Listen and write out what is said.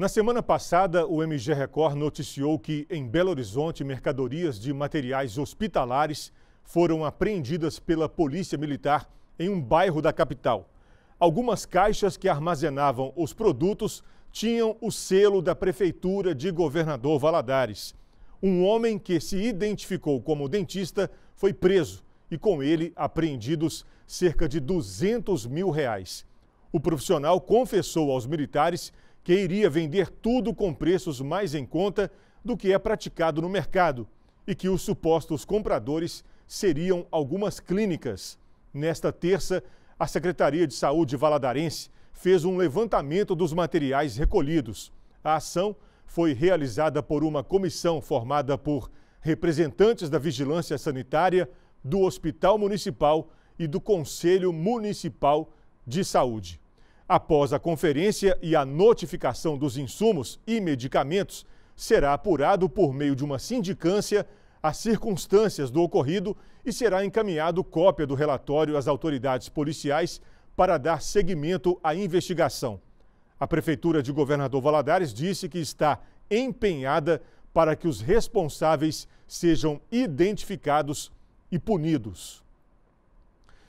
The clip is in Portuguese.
Na semana passada, o MG Record noticiou que, em Belo Horizonte, mercadorias de materiais hospitalares foram apreendidas pela Polícia Militar em um bairro da capital. Algumas caixas que armazenavam os produtos tinham o selo da Prefeitura de Governador Valadares. Um homem que se identificou como dentista foi preso e com ele apreendidos cerca de 200 mil reais. O profissional confessou aos militares que iria vender tudo com preços mais em conta do que é praticado no mercado e que os supostos compradores seriam algumas clínicas. Nesta terça, a Secretaria de Saúde Valadarense fez um levantamento dos materiais recolhidos. A ação foi realizada por uma comissão formada por representantes da Vigilância Sanitária, do Hospital Municipal e do Conselho Municipal de Saúde. Após a conferência e a notificação dos insumos e medicamentos, será apurado por meio de uma sindicância as circunstâncias do ocorrido e será encaminhado cópia do relatório às autoridades policiais para dar seguimento à investigação. A Prefeitura de Governador Valadares disse que está empenhada para que os responsáveis sejam identificados e punidos.